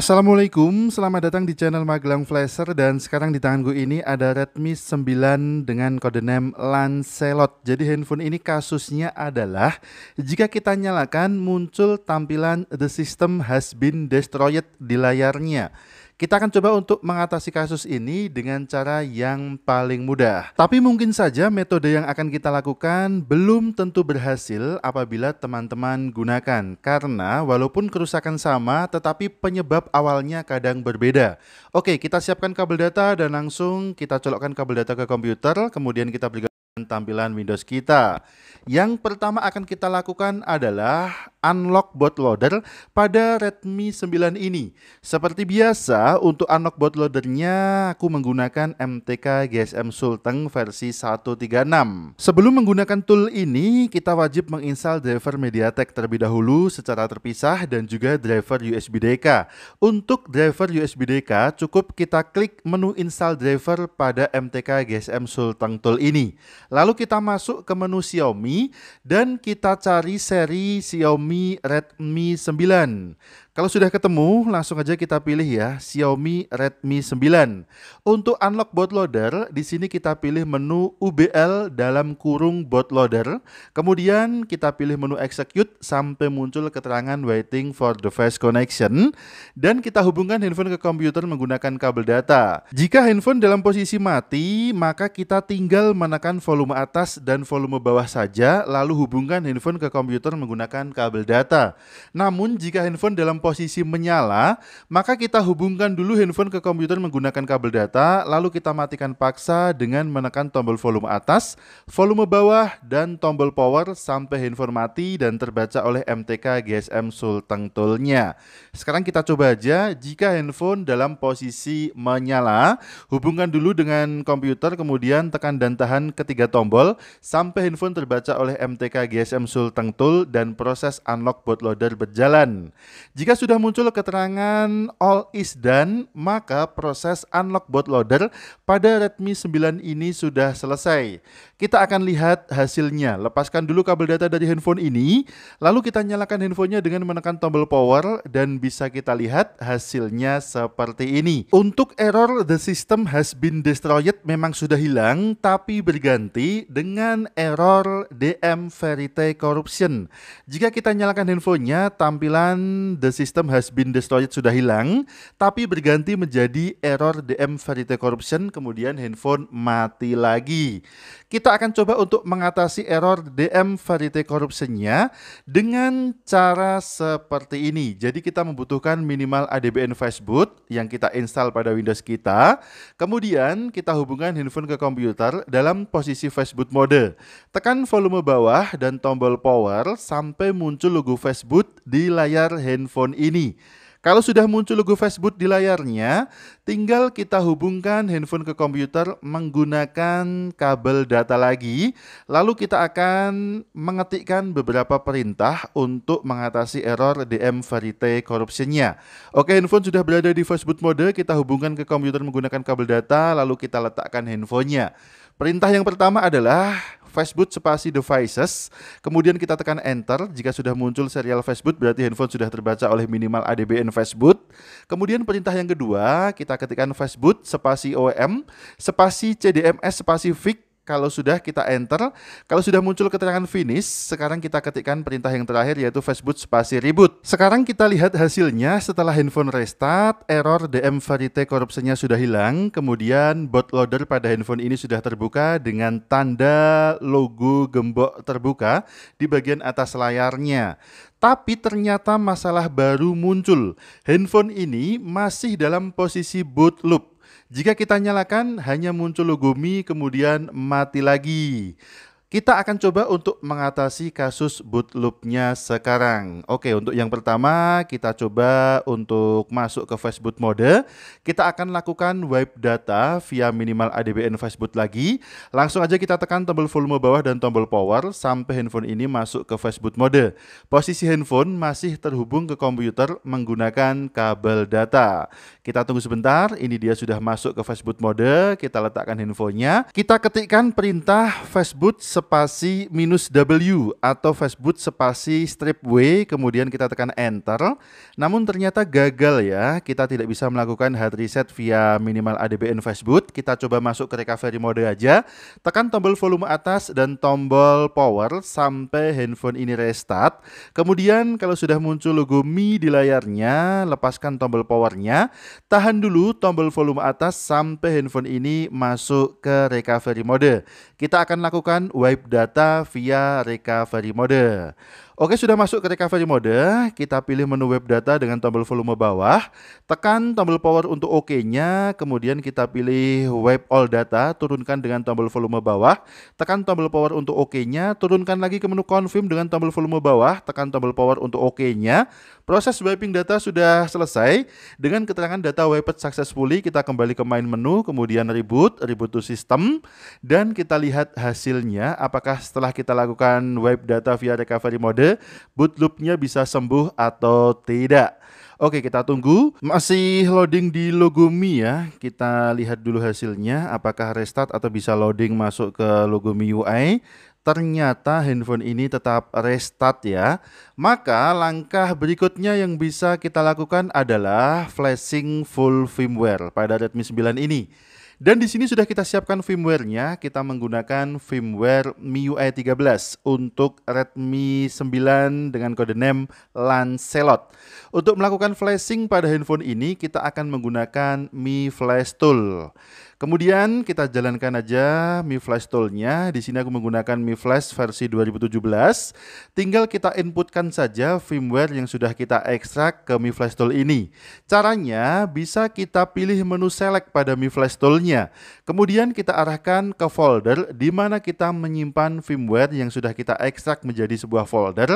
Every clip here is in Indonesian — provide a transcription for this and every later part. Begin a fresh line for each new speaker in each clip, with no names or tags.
Assalamualaikum, selamat datang di channel Magelang Flasher dan sekarang di tangan gue ini ada Redmi 9 dengan kode name Lancelot. Jadi handphone ini kasusnya adalah jika kita nyalakan muncul tampilan the system has been destroyed di layarnya. Kita akan coba untuk mengatasi kasus ini dengan cara yang paling mudah. Tapi mungkin saja metode yang akan kita lakukan belum tentu berhasil apabila teman-teman gunakan. Karena walaupun kerusakan sama, tetapi penyebab awalnya kadang berbeda. Oke, kita siapkan kabel data dan langsung kita colokkan kabel data ke komputer, kemudian kita berikan tampilan Windows kita. Yang pertama akan kita lakukan adalah unlock bootloader pada Redmi 9 ini. Seperti biasa, untuk unlock bootloadernya aku menggunakan MTK GSM Sultan versi 136. Sebelum menggunakan tool ini, kita wajib menginstal driver MediaTek terlebih dahulu secara terpisah dan juga driver USB DK. Untuk driver USB DK, cukup kita klik menu install driver pada MTK GSM Sultan tool ini. Lalu kita masuk ke menu Xiaomi dan kita cari seri Xiaomi Redmi Redmi 9 kalau sudah ketemu, langsung aja kita pilih ya Xiaomi Redmi 9. Untuk unlock bootloader, di sini kita pilih menu UBL dalam kurung bootloader. Kemudian kita pilih menu execute sampai muncul keterangan waiting for device connection dan kita hubungkan handphone ke komputer menggunakan kabel data. Jika handphone dalam posisi mati, maka kita tinggal menekan volume atas dan volume bawah saja lalu hubungkan handphone ke komputer menggunakan kabel data. Namun jika handphone dalam posisi menyala, maka kita hubungkan dulu handphone ke komputer menggunakan kabel data, lalu kita matikan paksa dengan menekan tombol volume atas, volume bawah, dan tombol power sampai handphone mati dan terbaca oleh MTK GSM Sulteng Toolnya. Sekarang kita coba aja, jika handphone dalam posisi menyala, hubungkan dulu dengan komputer, kemudian tekan dan tahan ketiga tombol, sampai handphone terbaca oleh MTK GSM Sultan Tool dan proses unlock bootloader berjalan. Jika jika sudah muncul keterangan all is done, maka proses unlock bootloader pada Redmi 9 ini sudah selesai. Kita akan lihat hasilnya. Lepaskan dulu kabel data dari handphone ini, lalu kita nyalakan handphonenya dengan menekan tombol power dan bisa kita lihat hasilnya seperti ini. Untuk error the system has been destroyed memang sudah hilang, tapi berganti dengan error DM Verite Corruption. Jika kita nyalakan handphonenya, tampilan the system has been destroyed sudah hilang, tapi berganti menjadi error DM Verite Corruption, kemudian handphone mati lagi. Kita akan coba untuk mengatasi error DM Verite Corruptionnya dengan cara seperti ini. Jadi kita membutuhkan minimal ADBN Facebook yang kita install pada Windows kita. Kemudian kita hubungkan handphone ke komputer dalam posisi Facebook mode. Tekan volume bawah dan tombol power sampai muncul logo Facebook di layar handphone handphone ini. Kalau sudah muncul logo Facebook di layarnya, tinggal kita hubungkan handphone ke komputer menggunakan kabel data lagi. Lalu kita akan mengetikkan beberapa perintah untuk mengatasi error DM Verite corruption-nya. Oke, handphone sudah berada di Facebook mode, kita hubungkan ke komputer menggunakan kabel data, lalu kita letakkan handphonenya. Perintah yang pertama adalah Facebook spasi devices, kemudian kita tekan enter. Jika sudah muncul serial Facebook berarti handphone sudah terbaca oleh minimal ADBN Facebook. Kemudian perintah yang kedua, kita ketikkan Facebook spasi OM spasi CDMS spasi VIC kalau sudah kita enter, kalau sudah muncul keterangan finish, sekarang kita ketikkan perintah yang terakhir yaitu Facebook spasi reboot. Sekarang kita lihat hasilnya setelah handphone restart, error DM Varite korupsinya sudah hilang, kemudian boot loader pada handphone ini sudah terbuka dengan tanda logo gembok terbuka di bagian atas layarnya. Tapi ternyata masalah baru muncul. Handphone ini masih dalam posisi boot loop. Jika kita nyalakan, hanya muncul Mi, kemudian mati lagi. Kita akan coba untuk mengatasi kasus boot loopnya sekarang. Oke, untuk yang pertama kita coba untuk masuk ke Facebook mode. Kita akan lakukan wipe data via minimal ADBN Facebook lagi. Langsung aja kita tekan tombol volume bawah dan tombol power sampai handphone ini masuk ke Facebook mode. Posisi handphone masih terhubung ke komputer menggunakan kabel data. Kita tunggu sebentar, ini dia sudah masuk ke Facebook mode. Kita letakkan handphonenya. Kita ketikkan perintah Facebook spasi minus W atau Facebook spasi strip W kemudian kita tekan Enter. Namun ternyata gagal ya, kita tidak bisa melakukan hard reset via minimal ADBN Facebook. Kita coba masuk ke recovery mode aja, tekan tombol volume atas dan tombol power sampai handphone ini restart. Kemudian kalau sudah muncul logo Mi di layarnya, lepaskan tombol powernya, tahan dulu tombol volume atas sampai handphone ini masuk ke recovery mode. Kita akan lakukan wipe data via recovery mode. Oke, sudah masuk ke recovery mode. Kita pilih menu web data dengan tombol volume bawah. Tekan tombol power untuk OK-nya. kemudian kita pilih web all data. Turunkan dengan tombol volume bawah. Tekan tombol power untuk OK-nya. turunkan lagi ke menu confirm dengan tombol volume bawah. Tekan tombol power untuk OK-nya. Proses wiping data sudah selesai. Dengan keterangan data wiped successfully, kita kembali ke main menu. Kemudian reboot, reboot to system. Dan kita lihat hasilnya. Apakah setelah kita lakukan wipe data via recovery mode, boot bootloopnya bisa sembuh atau tidak. Oke, kita tunggu. Masih loading di Logomi ya. Kita lihat dulu hasilnya apakah restart atau bisa loading masuk ke Logomi UI. Ternyata handphone ini tetap restart ya. Maka langkah berikutnya yang bisa kita lakukan adalah flashing full firmware pada Redmi 9 ini. Dan di sini sudah kita siapkan firmware-nya. Kita menggunakan firmware MIUI 13 untuk Redmi 9 dengan kode name Lancelot. Untuk melakukan flashing pada handphone ini, kita akan menggunakan Mi Flash Tool. Kemudian kita jalankan aja Mi Flash Tool-nya. Di sini aku menggunakan Mi Flash versi 2017. Tinggal kita inputkan saja firmware yang sudah kita ekstrak ke Mi Flash tool ini. Caranya bisa kita pilih menu select pada Mi Flash Tool-nya. Kemudian kita arahkan ke folder di mana kita menyimpan firmware yang sudah kita ekstrak menjadi sebuah folder.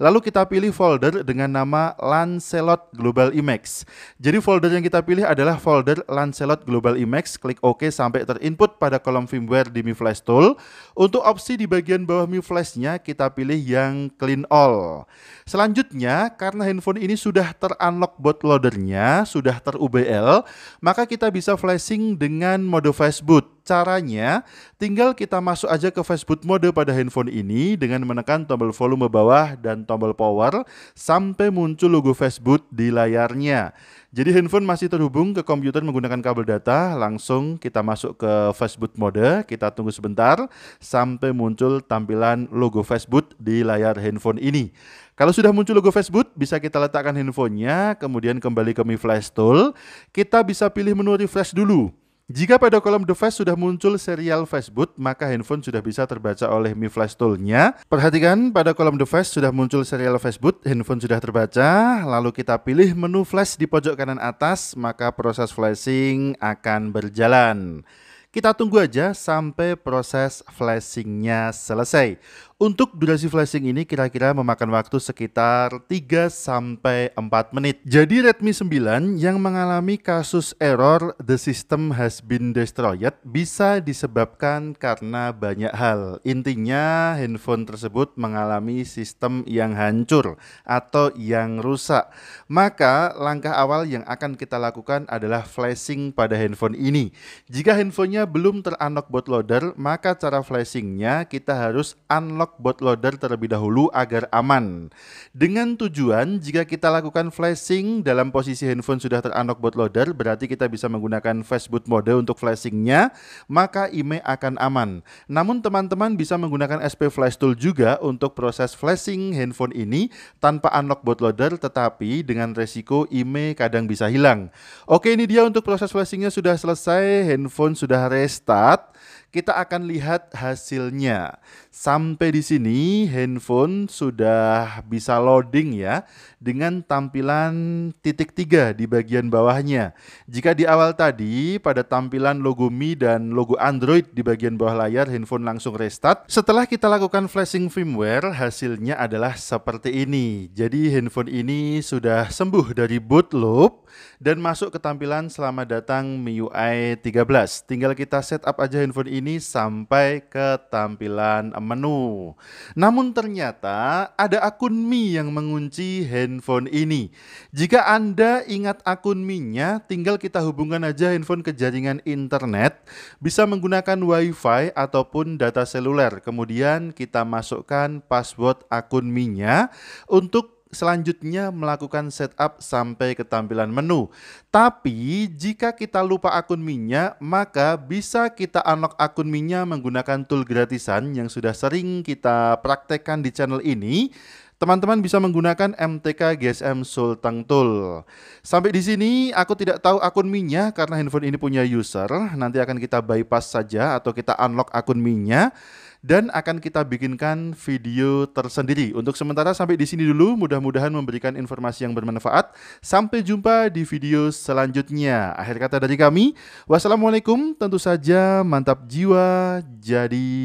Lalu kita pilih folder dengan nama Lancelot Global Emacs. Jadi folder yang kita pilih adalah folder Lancelot Global Emacs. Klik OK sampai terinput pada kolom firmware di Mi Flash Tool. Untuk opsi di bagian bawah Mi Flash-nya kita pilih yang Clean All. Selanjutnya, karena handphone ini sudah terunlock bootloadernya, sudah ter-UBL, maka kita bisa flashing dengan mode Fastboot. Caranya, tinggal kita masuk aja ke Facebook mode pada handphone ini dengan menekan tombol volume bawah dan tombol power sampai muncul logo Facebook di layarnya. Jadi handphone masih terhubung ke komputer menggunakan kabel data, langsung kita masuk ke Facebook mode, kita tunggu sebentar sampai muncul tampilan logo Facebook di layar handphone ini. Kalau sudah muncul logo Facebook, bisa kita letakkan handphonenya, kemudian kembali ke Mi Flash Tool. Kita bisa pilih menu refresh dulu. Jika pada kolom device sudah muncul serial Facebook, maka handphone sudah bisa terbaca oleh Mi Flash Tool-nya. Perhatikan, pada kolom device sudah muncul serial Facebook, handphone sudah terbaca, lalu kita pilih menu flash di pojok kanan atas, maka proses flashing akan berjalan. Kita tunggu aja sampai proses flashingnya selesai. Untuk durasi flashing ini kira-kira memakan waktu sekitar 3 sampai 4 menit. Jadi Redmi 9 yang mengalami kasus error the system has been destroyed bisa disebabkan karena banyak hal. Intinya handphone tersebut mengalami sistem yang hancur atau yang rusak. Maka langkah awal yang akan kita lakukan adalah flashing pada handphone ini. Jika handphonenya belum terunlock bootloader, maka cara flashingnya kita harus unlock bootloader terlebih dahulu agar aman. Dengan tujuan jika kita lakukan flashing dalam posisi handphone sudah terunlock bootloader berarti kita bisa menggunakan fastboot mode untuk flashingnya maka IMEI akan aman. Namun teman-teman bisa menggunakan SP Flash Tool juga untuk proses flashing handphone ini tanpa unlock bootloader tetapi dengan resiko IMEI kadang bisa hilang. Oke ini dia untuk proses flashingnya sudah selesai, handphone sudah restart. Kita akan lihat hasilnya. Sampai di sini handphone sudah bisa loading ya dengan tampilan titik tiga di bagian bawahnya. Jika di awal tadi pada tampilan logo Mi dan logo Android di bagian bawah layar handphone langsung restart. Setelah kita lakukan flashing firmware hasilnya adalah seperti ini. Jadi handphone ini sudah sembuh dari boot loop dan masuk ke tampilan selamat datang MIUI 13. Tinggal kita setup aja handphone ini sampai ke tampilan menu. Namun ternyata ada akun Mi yang mengunci handphone ini. Jika Anda ingat akun Mi-nya, tinggal kita hubungkan aja handphone ke jaringan internet, bisa menggunakan WiFi ataupun data seluler. Kemudian kita masukkan password akun Mi-nya untuk selanjutnya melakukan setup sampai ke tampilan menu. Tapi jika kita lupa akun minyak, maka bisa kita unlock akun minyak menggunakan tool gratisan yang sudah sering kita praktekkan di channel ini teman-teman bisa menggunakan MTK GSM Sultan Tool. Sampai di sini aku tidak tahu akun minyak karena handphone ini punya user. Nanti akan kita bypass saja atau kita unlock akun minyak dan akan kita bikinkan video tersendiri. Untuk sementara sampai di sini dulu, mudah-mudahan memberikan informasi yang bermanfaat. Sampai jumpa di video selanjutnya. Akhir kata dari kami, wassalamualaikum, tentu saja mantap jiwa, jadi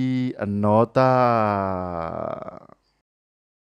nota.